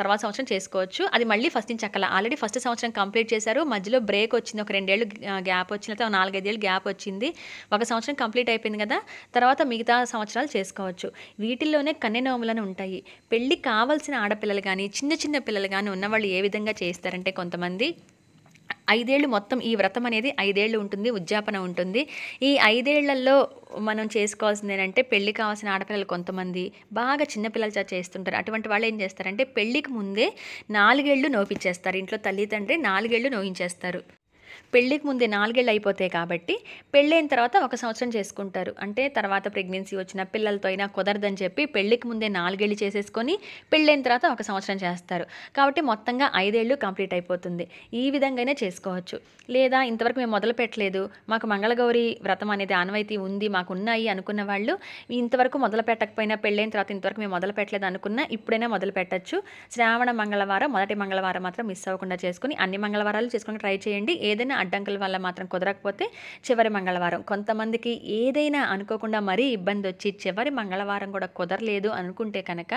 తర్వాత సంవత్సరం చేసుకోవచ్చు అది మళ్ళీ ఫస్ట్ నుంచి అక్కల ఆల్రెడీ ఫస్ట్ సంవత్సరం కంప్లీట్ చేశారు మధ్యలో బ్రేక్ వచ్చింది ఒక రెండేళ్ళు గ్యాప్ వచ్చిన నాలుగైదేళ్ళు గ్యాప్ వచ్చింది ఒక సంవత్సరం కంప్లీట్ కంప్లీట్ అయిపోయింది కదా తర్వాత మిగతా సంవత్సరాలు చేసుకోవచ్చు వీటిల్లోనే కన్నె ఉంటాయి పెళ్ళి కావాల్సిన ఆడపిల్లలు కానీ చిన్న చిన్న పిల్లలు కానీ ఉన్నవాళ్ళు ఏ విధంగా చేస్తారంటే కొంతమంది ఐదేళ్ళు మొత్తం ఈ వ్రతం అనేది ఐదేళ్ళు ఉంటుంది ఉద్యాపన ఉంటుంది ఈ ఐదేళ్లలో మనం చేసుకోవాల్సింది ఏంటంటే పెళ్లి కావాల్సిన ఆడపిల్లలు కొంతమంది బాగా చిన్నపిల్లలు చేస్తుంటారు అటువంటి వాళ్ళు ఏం చేస్తారంటే పెళ్లికి ముందే నాలుగేళ్లు నోపించేస్తారు ఇంట్లో తల్లిదండ్రి నాలుగేళ్లు నోయించేస్తారు పెళ్ళికి ముందే నాలుగేళ్ళు అయిపోతాయి కాబట్టి పెళ్ళైన తర్వాత ఒక సంవత్సరం చేసుకుంటారు అంటే తర్వాత ప్రెగ్నెన్సీ వచ్చిన పిల్లలతో అయినా కుదరదని చెప్పి పెళ్ళికి ముందే నాలుగేళ్ళు చేసేసుకొని పెళ్ళైన తర్వాత ఒక సంవత్సరం చేస్తారు కాబట్టి మొత్తంగా ఐదేళ్ళు కంప్లీట్ అయిపోతుంది ఈ విధంగానే చేసుకోవచ్చు లేదా ఇంతవరకు మేము మొదలు పెట్టలేదు మాకు మంగళగౌరి వ్రతం అనేది ఆనవాయితీ ఉంది మాకు ఉన్నాయి అనుకున్న వాళ్ళు ఇంతవరకు మొదలు పెట్టకపోయినా పెళ్ళైన తర్వాత ఇంతవరకు మేము మొదలు పెట్టలేదు అనుకున్నా ఇప్పుడైనా మొదలు పెట్టచ్చు శ్రావణ మంగళవారం మొదటి మంగళవారం మాత్రం మిస్ అవ్వకుండా చేసుకుని అన్ని మంగళవారాలు చేసుకుని ట్రై చేయండి ఏదో ఏదైనా అడ్డంకుల వల్ల మాత్రం కుదరకపోతే చివరి మంగళవారం కొంతమందికి ఏదైనా అనుకోకుండా మరీ ఇబ్బంది వచ్చి చివరి మంగళవారం కూడా కుదరలేదు అనుకుంటే కనుక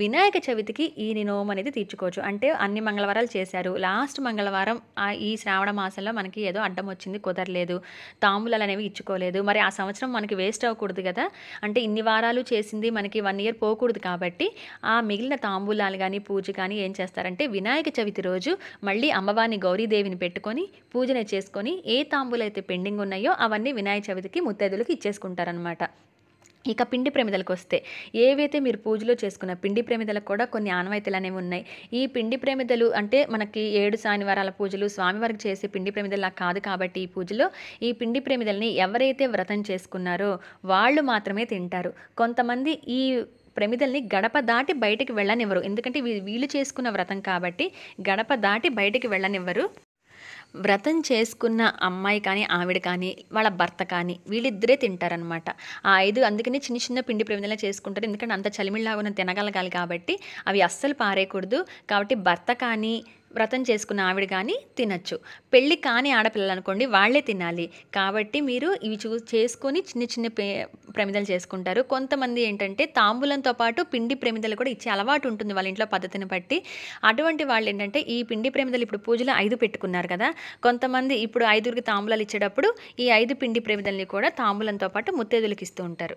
వినాయక చవితికి ఈ నినోమం అనేది తీర్చుకోవచ్చు అంటే అన్ని మంగళవారాలు చేశారు లాస్ట్ మంగళవారం ఈ శ్రావణ మాసంలో మనకి ఏదో అడ్డం వచ్చింది కుదరలేదు తాంబూలాలు అనేవి ఇచ్చుకోలేదు మరి ఆ సంవత్సరం మనకి వేస్ట్ అవ్వకూడదు కదా అంటే ఇన్ని వారాలు చేసింది మనకి వన్ ఇయర్ పోకూడదు కాబట్టి ఆ మిగిలిన తాంబూలాలు కానీ పూజ కానీ ఏం చేస్తారంటే వినాయక చవితి రోజు మళ్ళీ అమ్మవారిని గౌరీదేవిని పెట్టుకొని పూజ పూజనే చేసుకొని ఏ తాంబూలైతే పెండింగ్ ఉన్నాయో అవన్నీ వినాయక చవితికి ముత్తైదులకు ఇచ్చేసుకుంటారనమాట ఇక పిండి ప్రమిదలకు వస్తే ఏవైతే మీరు పూజలో చేసుకున్న పిండి ప్రమిదలకు కూడా కొన్ని ఆనవాయితీలు అనేవి ఉన్నాయి ఈ పిండి ప్రమిదలు అంటే మనకి ఏడు శనివారాల పూజలు స్వామివారికి చేసే పిండి ప్రమిదలా కాదు కాబట్టి ఈ పూజలో ఈ పిండి ప్రమిదల్ని ఎవరైతే వ్రతం చేసుకున్నారో వాళ్ళు మాత్రమే తింటారు కొంతమంది ఈ ప్రమిదల్ని గడప దాటి బయటికి వెళ్ళనివ్వరు ఎందుకంటే వీళ్ళు చేసుకున్న వ్రతం కాబట్టి గడప దాటి బయటికి వెళ్ళనివ్వరు వ్రతం చేసుకున్న అమ్మాయి కానీ ఆవిడ కానీ వాళ్ళ భర్త కానీ వీళ్ళిద్దరే తింటారనమాట ఆ ఐదు అందుకనే చిన్న చిన్న పిండి ప్రమిదలా చేసుకుంటారు ఎందుకంటే అంత చలిమిళ్ళగా ఉన్న తినగలగాలి కాబట్టి అవి అస్సలు పారేయకూడదు కాబట్టి భర్త కానీ వ్రతం చేసుకున్న ఆవిడ కానీ తినచ్చు పెళ్ళి కాని ఆడపిల్లలు అనుకోండి వాళ్లే తినాలి కాబట్టి మీరు ఇవి చూ చేసుకొని చిన్న చిన్న ప్రమిదలు చేసుకుంటారు కొంతమంది ఏంటంటే తాంబూలంతో పాటు పిండి ప్రమిదలు కూడా ఇచ్చే అలవాటు ఉంటుంది వాళ్ళ ఇంట్లో పద్ధతిని బట్టి అటువంటి వాళ్ళు ఏంటంటే ఈ పిండి ప్రమిదలు ఇప్పుడు పూజలో ఐదు పెట్టుకున్నారు కదా కొంతమంది ఇప్పుడు ఐదుగురికి తాంబూలాలు ఇచ్చేటప్పుడు ఈ ఐదు పిండి ప్రమిదల్ని కూడా తాంబూలంతో పాటు ముత్తేదులకు ఇస్తూ ఉంటారు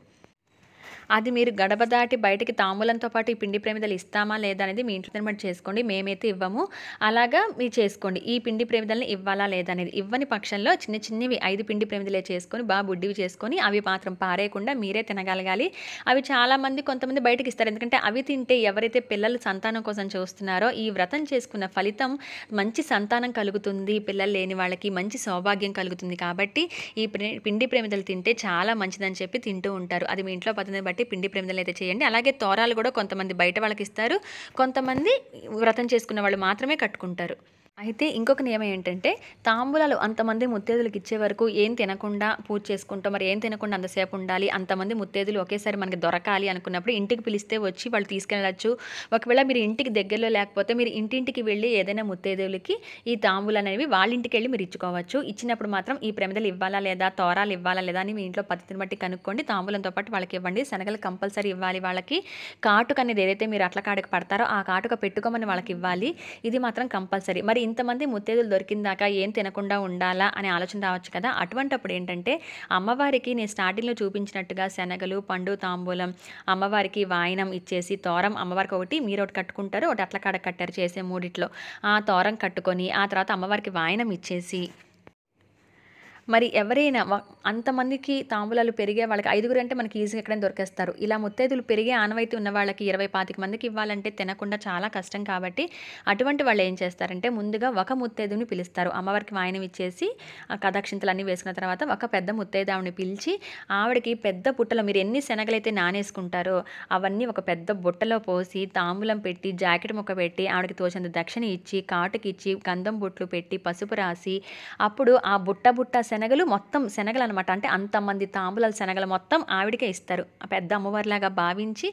అది మీరు గడప దాటి బయటికి తాంబూలంతో పాటు ఈ పిండి ప్రేమిదలు ఇస్తామా లేదా అనేది మీ ఇంట్లో తినబడి చేసుకోండి మేమైతే ఇవ్వము అలాగా మీరు చేసుకోండి ఈ పిండి ప్రేమిదల్ని ఇవ్వాలా లేదా అనేది ఇవ్వని పక్షంలో చిన్న చిన్నవి ఐదు పిండి ప్రేమిదలే చేసుకొని బాగా బుడ్డివి చేసుకొని అవి మాత్రం పారేయకుండా మీరే తినగలగాలి అవి చాలామంది కొంతమంది బయటకి ఇస్తారు ఎందుకంటే అవి తింటే ఎవరైతే పిల్లలు సంతానం కోసం చూస్తున్నారో ఈ వ్రతం చేసుకున్న ఫలితం మంచి సంతానం కలుగుతుంది పిల్లలు లేని వాళ్ళకి మంచి సౌభాగ్యం కలుగుతుంది కాబట్టి ఈ పిండి ప్రేమిదలు తింటే చాలా మంచిదని చెప్పి తింటూ ఉంటారు అది మీ ఇంట్లో పద్ధతిని బట్టి అయితే పిండి ప్రమిదలు అయితే చేయండి అలాగే తోరాలు కూడా కొంతమంది బయట వాళ్ళకి ఇస్తారు కొంతమంది వ్రతం చేసుకున్న వాళ్ళు మాత్రమే కట్టుకుంటారు అయితే ఇంకొక నియమం ఏంటంటే తాంబూలాలు అంతమంది ముత్తేదులకు ఇచ్చే వరకు ఏం తినకుండా పూజ చేసుకుంటాం మరి ఏం తినకుండా అంతసేపు ఉండాలి అంతమంది ముత్తేదులు ఒకేసారి మనకి దొరకాలి అనుకున్నప్పుడు ఇంటికి పిలిస్తే వచ్చి వాళ్ళు తీసుకెళ్ళచ్చు ఒకవేళ మీరు ఇంటికి దగ్గరలో లేకపోతే మీరు ఇంటింటికి వెళ్ళి ఏదైనా ముత్తేదులకి ఈ తాంబూలు అనేవి వాళ్ళ ఇంటికి వెళ్ళి మీరు ఇచ్చుకోవచ్చు ఇచ్చినప్పుడు మాత్రం ఈ ప్రమిదలు ఇవ్వాలా లేదా తోరాలు ఇవ్వాలా లేదా అని మీ ఇంట్లో పద్ధతిని బట్టి కనుక్కోండి తాంబూలంతో పాటు వాళ్ళకి ఇవ్వండి శనగలు కంపల్సరీ ఇవ్వాలి వాళ్ళకి కాటుక అనేది ఏదైతే మీరు అట్ల కాడకు పడతారో ఆ కాటుక పెట్టుకోమని వాళ్ళకి ఇవ్వాలి ఇది మాత్రం కంపల్సరీ మరి ఇంతమంది ముత్తేదులు దొరికిందాక ఏం తినకుండా ఉండాలా అనే ఆలోచన రావచ్చు కదా అటువంటప్పుడు ఏంటంటే అమ్మవారికి నేను స్టార్టింగ్లో చూపించినట్టుగా శనగలు పండు తాంబూలం అమ్మవారికి వాయనం ఇచ్చేసి తోరం అమ్మవారికి ఒకటి మీరు ఒకటి కట్టుకుంటారు ఒకటి అట్ల కాడ కట్టారు చేసే మూడిట్లో ఆ తోరం కట్టుకొని ఆ తర్వాత అమ్మవారికి వాయనం ఇచ్చేసి మరి ఎవరైనా అంతమందికి తాంబూలాలు పెరిగే వాళ్ళకి ఐదుగురు అంటే మనకి ఈజీగా ఎక్కడైనా దొరికేస్తారు ఇలా ముత్తైదులు పెరిగే ఆనవాయితీ ఉన్న వాళ్ళకి ఇరవై పాతిక మందికి ఇవ్వాలంటే తినకుండా చాలా కష్టం కాబట్టి అటువంటి వాళ్ళు ఏం చేస్తారంటే ముందుగా ఒక ముత్తైదుని పిలుస్తారు అమ్మవారికి వాయనం ఇచ్చేసి కథాక్షింతలు అన్నీ వేసుకున్న తర్వాత ఒక పెద్ద ముత్తైదావుని పిలిచి ఆవిడకి పెద్ద పుట్టలో మీరు ఎన్ని శనగలైతే నానేసుకుంటారో అవన్నీ ఒక పెద్ద బుట్టలో పోసి తాంబూలం పెట్టి జాకెట్ ముక్క పెట్టి ఆవిడకి తోచినంత దక్షిణ ఇచ్చి కాటుకిచ్చి గంధం బుట్లు పెట్టి పసుపు రాసి అప్పుడు ఆ బుట్ట బుట్ట శనగలు మొత్తం శనగలు అనమాట అంటే అంతమంది తాంబూలాల శనగలు మొత్తం ఆవిడకే ఇస్తారు ఆ పెద్ద అమ్మవారిలాగా భావించి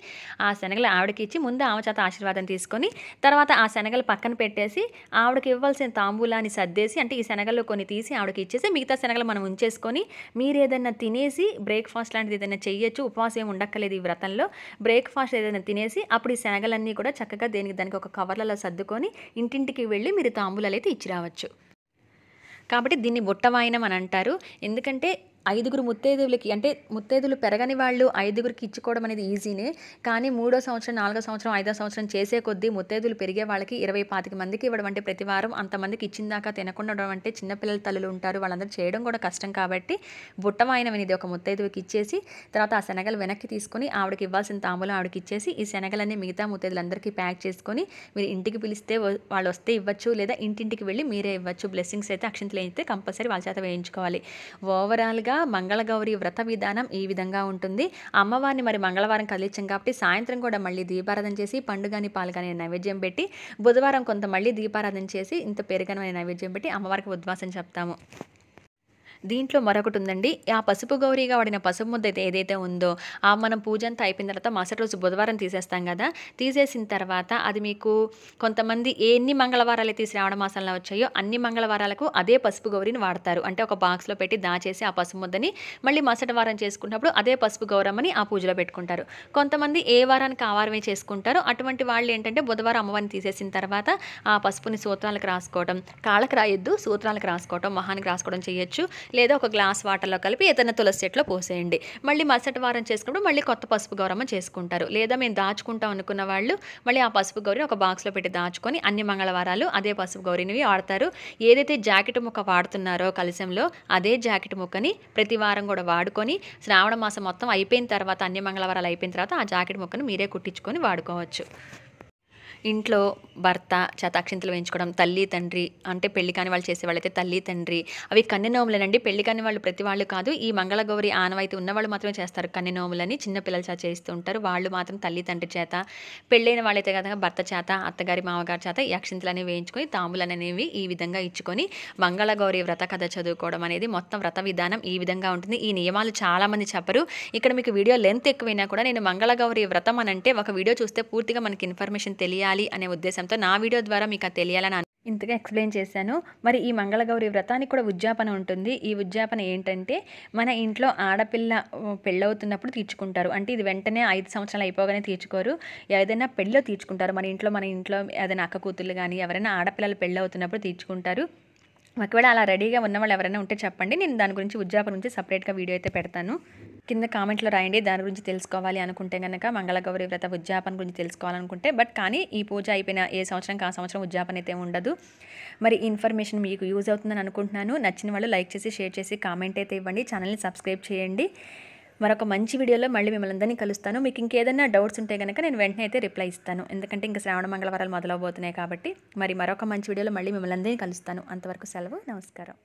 ఆ శనగలు ఆవిడకి ఇచ్చి ముందు ఆమె చేత ఆశీర్వాదం తీసుకొని తర్వాత ఆ శనగలు పక్కన పెట్టేసి ఆవిడకి ఇవ్వాల్సిన తాంబూలాన్ని సర్దేసి అంటే ఈ శనగలు కొన్ని తీసి ఆవిడకి ఇచ్చేసి మిగతా శనగలు మనం ఉంచేసుకొని మీరు ఏదైనా తినేసి బ్రేక్ఫాస్ట్ లాంటిది ఏదైనా చేయొచ్చు ఉపవాసం ఏమి ఉండక్కలేదు ఈ వ్రతంలో బ్రేక్ఫాస్ట్ ఏదైనా తినేసి అప్పుడు ఈ శనగలన్నీ కూడా చక్కగా దేనికి దానికి ఒక కవర్లలో సర్దుకొని ఇంటింటికి వెళ్ళి మీరు తాంబూలాలు అయితే ఇచ్చి రావచ్చు కాబట్టి దీన్ని బుట్టవాయనం అని అంటారు ఎందుకంటే ఐదుగురు ముత్తైదువులకి అంటే ముత్తైదువులు పెరగని వాళ్ళు ఐదుగురికి ఇచ్చుకోవడం అనేది ఈజీనే కానీ మూడో సంవత్సరం నాలుగో సంవత్సరం ఐదో సంవత్సరం చేసే కొద్దీ ముత్తైదువులు పెరిగే వాళ్ళకి ఇరవై పాతిక మందికి ఇవ్వడం అంటే ప్రతి వారం అంతమందికి దాకా తినకుండా ఉండడం అంటే చిన్నపిల్లల తల్లులు ఉంటారు వాళ్ళందరూ చేయడం కూడా కష్టం కాబట్టి బుట్టమైన వినిది ఒక ముత్తైదువుకి ఇచ్చేసి తర్వాత ఆ శనగలు వెనక్కి తీసుకొని ఆవిడకి ఇవ్వాల్సిన తాములు ఆవిడకి ఇచ్చేసి ఈ శనగలన్నీ మిగతా ముత్తైదులందరికీ ప్యాక్ చేసుకొని మీరు ఇంటికి పిలిస్తే వాళ్ళు వస్తే ఇవ్వచ్చు లేదా ఇంటింటికి వెళ్ళి మీరే ఇవ్వచ్చు బ్లెస్సింగ్స్ అయితే అక్షంతలు అయితే కంపల్సరీ వాళ్ళ చేత వేయించుకోవాలి ఓవరాల్గా మంగళగౌరి వ్రత విధానం ఈ విధంగా ఉంటుంది అమ్మవారిని మరి మంగళవారం కదిలించాం కాబట్టి సాయంత్రం కూడా మళ్ళీ దీపారాధన చేసి పండుగని పాల్గొనే నైవేద్యం పెట్టి బుధవారం కొంత మళ్ళీ దీపారాధన చేసి ఇంత పెరుగనమైన నైవేద్యం పెట్టి అమ్మవారికి ఉద్వాసం చెప్తాము దీంట్లో మరొకటి ఉందండి ఆ పసుపు గౌరీగా వాడిన పసుపు ముద్ద అయితే ఏదైతే ఉందో ఆ మనం పూజ అంతా అయిపోయిన తర్వాత మరుసటి రోజు బుధవారం తీసేస్తాం కదా తీసేసిన తర్వాత అది మీకు కొంతమంది ఎన్ని మంగళవారాలు అయితే శ్రావణ మాసంలో వచ్చాయో అన్ని మంగళవారాలకు అదే పసుపు గౌరిని వాడతారు అంటే ఒక బాక్స్లో పెట్టి దాచేసి ఆ పసుపు ముద్దని మళ్ళీ మరుసటి వారం చేసుకున్నప్పుడు అదే పసుపు గౌరమ్మని ఆ పూజలో పెట్టుకుంటారు కొంతమంది ఏ వారానికి ఆ వారమే చేసుకుంటారు అటువంటి వాళ్ళు ఏంటంటే బుధవారం అమ్మవారిని తీసేసిన తర్వాత ఆ పసుపుని సూత్రాలకు రాసుకోవడం కాళ్ళకి రాయొద్దు సూత్రాలకు రాసుకోవడం మహానికి రాసుకోవడం చేయొచ్చు లేదా ఒక గ్లాస్ వాటర్లో కలిపి ఏదైనా తులసి చెట్లో పోసేయండి మళ్ళీ మరుసటి వారం చేసుకున్నప్పుడు మళ్ళీ కొత్త పసుపు గౌరమ్మ చేసుకుంటారు లేదా మేము దాచుకుంటాం అనుకున్న వాళ్ళు మళ్ళీ ఆ పసుపు గౌరిని ఒక బాక్స్లో పెట్టి దాచుకొని అన్ని మంగళవారాలు అదే పసుపు గౌరినివి వాడతారు ఏదైతే జాకెట్ ముక్క వాడుతున్నారో కలిసంలో అదే జాకెట్ ముక్కని ప్రతి వారం కూడా వాడుకొని శ్రావణ మాసం మొత్తం అయిపోయిన తర్వాత అన్ని మంగళవారాలు అయిపోయిన తర్వాత ఆ జాకెట్ ముక్కను మీరే కుట్టించుకొని వాడుకోవచ్చు ఇంట్లో భర్త చేత వేయించుకోవడం తల్లి తండ్రి అంటే పెళ్లి కాని వాళ్ళు అయితే తల్లి తండ్రి అవి కన్నె నోములనండి పెళ్లి కాని వాళ్ళు ప్రతి వాళ్ళు కాదు ఈ మంగళగౌరి ఆనవాయితీ ఉన్నవాళ్ళు మాత్రమే చేస్తారు కన్నె నోములని చిన్నపిల్లల చేత చేస్తూ ఉంటారు వాళ్ళు మాత్రం తల్లి తండ్రి చేత పెళ్ళైన వాళ్ళైతే కదా భర్త చేత అత్తగారి మామగారి చేత ఈ అక్షింతలని అనేవి వేయించుకొని తాములనేవి ఈ విధంగా ఇచ్చుకొని మంగళగౌరి వ్రత కథ చదువుకోవడం అనేది మొత్తం వ్రత విధానం ఈ విధంగా ఉంటుంది ఈ నియమాలు చాలామంది చెప్పరు ఇక్కడ మీకు వీడియో లెంత్ ఎక్కువైనా కూడా నేను మంగళగౌరి వ్రతం అనంటే ఒక వీడియో చూస్తే పూర్తిగా మనకి ఇన్ఫర్మేషన్ తెలియాలి చేయాలి అనే ఉద్దేశంతో నా వీడియో ద్వారా మీకు అది తెలియాలని ఇంతగా ఎక్స్ప్లెయిన్ చేశాను మరి ఈ మంగళగౌరి వ్రతానికి కూడా ఉద్యాపన ఉంటుంది ఈ ఉద్యాపన ఏంటంటే మన ఇంట్లో ఆడపిల్ల పెళ్ళవుతున్నప్పుడు తీర్చుకుంటారు అంటే ఇది వెంటనే ఐదు సంవత్సరాలు అయిపోగానే తీర్చుకోరు ఏదైనా పెళ్ళో తీర్చుకుంటారు మన ఇంట్లో మన ఇంట్లో ఏదైనా అక్క కూతుర్లు కానీ ఎవరైనా ఆడపిల్లలు పెళ్ళవుతున్నప్పుడు తీర్చుకుంటారు ఒకవేళ అలా రెడీగా ఉన్న వాళ్ళు ఎవరైనా ఉంటే చెప్పండి నేను దాని గురించి ఉద్యాపన నుంచి సపరేట్గా వీడియో అయితే పెడతాను కింద కామెంట్లో రాయండి దాని గురించి తెలుసుకోవాలి అనుకుంటే కనుక మంగళగౌరి వ్రత ఉద్యాపన గురించి తెలుసుకోవాలనుకుంటే బట్ కానీ ఈ పూజ అయిపోయిన ఏ సంవత్సరం ఆ సంవత్సరం ఉద్యాపన అయితే ఉండదు మరి ఇన్ఫర్మేషన్ మీకు యూజ్ అవుతుందని అనుకుంటున్నాను నచ్చిన వాళ్ళు లైక్ చేసి షేర్ చేసి కామెంట్ అయితే ఇవ్వండి ఛానల్ని సబ్స్క్రైబ్ చేయండి మరొక మంచి వీడియోలో మళ్ళీ మిమ్మల్ని అందరినీ కలుస్తాను మీకు ఇంకేదైనా డౌట్స్ ఉంటే కనుక నేను వెంటనే అయితే రిప్లై ఇస్తాను ఎందుకంటే ఇంకా శ్రావణ మంగళవారాలు మొదలవబోతున్నాయి కాబట్టి మరి మరొక మంచి వీడియోలో మళ్ళీ మిమ్మల్ని అందరినీ కలుస్తాను అంతవరకు సెలవు నమస్కారం